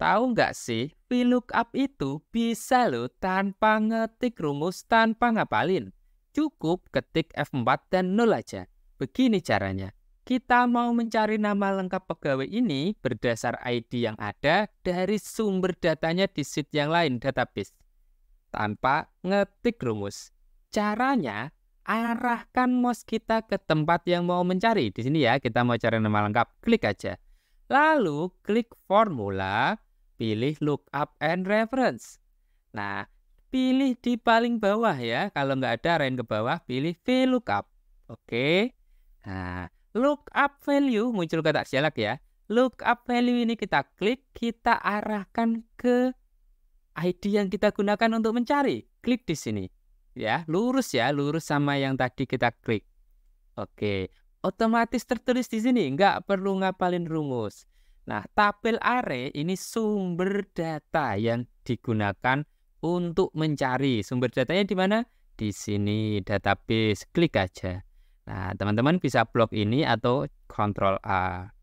Tahu nggak sih, VLOOKUP itu bisa lo tanpa ngetik rumus, tanpa ngapalin. Cukup ketik F4 dan 0 aja. Begini caranya. Kita mau mencari nama lengkap pegawai ini berdasar ID yang ada dari sumber datanya di sheet yang lain database. Tanpa ngetik rumus. Caranya, arahkan mouse kita ke tempat yang mau mencari. Di sini ya, kita mau cari nama lengkap. Klik aja. Lalu klik formula Pilih lookup and reference. Nah, pilih di paling bawah ya. Kalau nggak ada range ke bawah, pilih VLOOKUP. Oke. Nah, lookup value muncul kata jelek ya. Lookup value ini kita klik, kita arahkan ke ID yang kita gunakan untuk mencari. Klik di sini. Ya, lurus ya, lurus sama yang tadi kita klik. Oke, otomatis tertulis di sini, nggak perlu ngapalin rumus. Nah, tabel array ini sumber data yang digunakan untuk mencari sumber datanya di mana? Di sini database, klik aja. Nah, teman-teman bisa blok ini atau Ctrl A.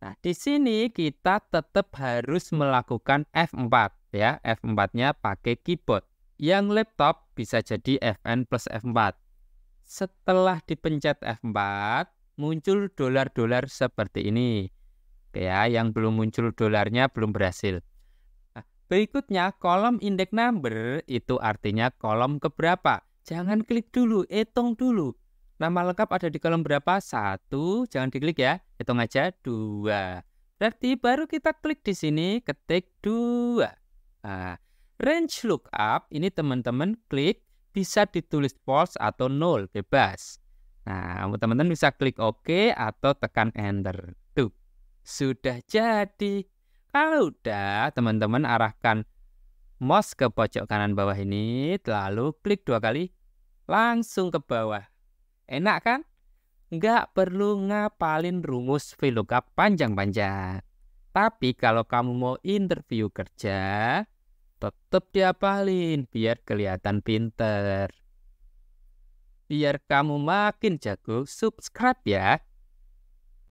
Nah, di sini kita tetap harus melakukan F4 ya. F4-nya pakai keyboard. Yang laptop bisa jadi Fn plus F4. Setelah dipencet F4, muncul dolar-dolar seperti ini. Oke ya, yang belum muncul dolarnya belum berhasil. Nah, berikutnya kolom indeks number itu artinya kolom keberapa. Jangan klik dulu, hitung dulu. Nama lengkap ada di kolom berapa? Satu, jangan diklik ya. Hitung aja dua. Berarti baru kita klik di sini, ketik dua. Nah, range lookup ini teman-teman klik bisa ditulis false atau nol bebas. Nah, teman-teman bisa klik OK atau tekan enter sudah jadi. Kalau udah, teman-teman arahkan mouse ke pojok kanan bawah ini, lalu klik dua kali, langsung ke bawah. Enak kan? Nggak perlu ngapalin rumus VLOOKUP panjang-panjang. Tapi kalau kamu mau interview kerja, tetap diapalin biar kelihatan pinter. Biar kamu makin jago, subscribe ya.